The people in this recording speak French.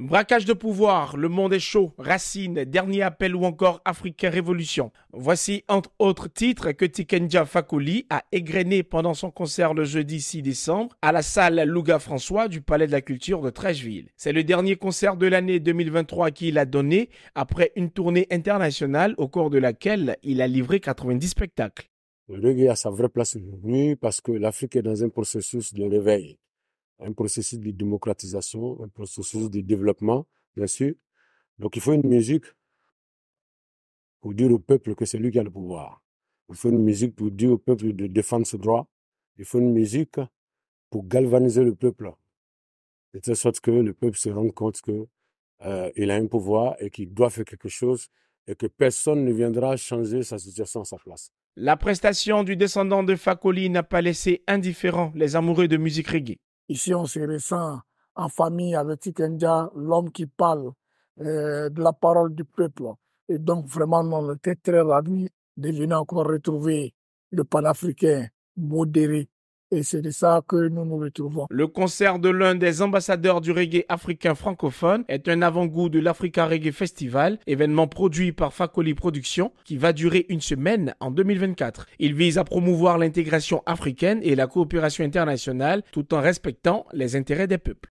Braquage de pouvoir, Le Monde est chaud, Racine, Dernier appel ou encore Africain Révolution. Voici entre autres titres que Tikenja Fakoli a égrené pendant son concert le jeudi 6 décembre à la salle Louga François du Palais de la Culture de Trècheville. C'est le dernier concert de l'année 2023 qu'il a donné après une tournée internationale au cours de laquelle il a livré 90 spectacles. Le reggae a sa vraie place aujourd'hui parce que l'Afrique est dans un processus de réveil un processus de démocratisation, un processus de développement, bien sûr. Donc il faut une musique pour dire au peuple que c'est lui qui a le pouvoir. Il faut une musique pour dire au peuple de défendre ce droit. Il faut une musique pour galvaniser le peuple, de telle sorte que le peuple se rende compte qu'il euh, a un pouvoir et qu'il doit faire quelque chose et que personne ne viendra changer sa situation à sa place. La prestation du descendant de Fakoli n'a pas laissé indifférents les amoureux de musique reggae. Ici, on se ressent en famille avec Tikenja, l'homme qui parle euh, de la parole du peuple. Et donc, vraiment, on était très ravis de venir encore retrouver le panafricain modéré et c'est de ça que nous nous retrouvons. Le concert de l'un des ambassadeurs du reggae africain francophone est un avant-goût de l'Africa Reggae Festival, événement produit par Facoli Productions qui va durer une semaine en 2024. Il vise à promouvoir l'intégration africaine et la coopération internationale tout en respectant les intérêts des peuples.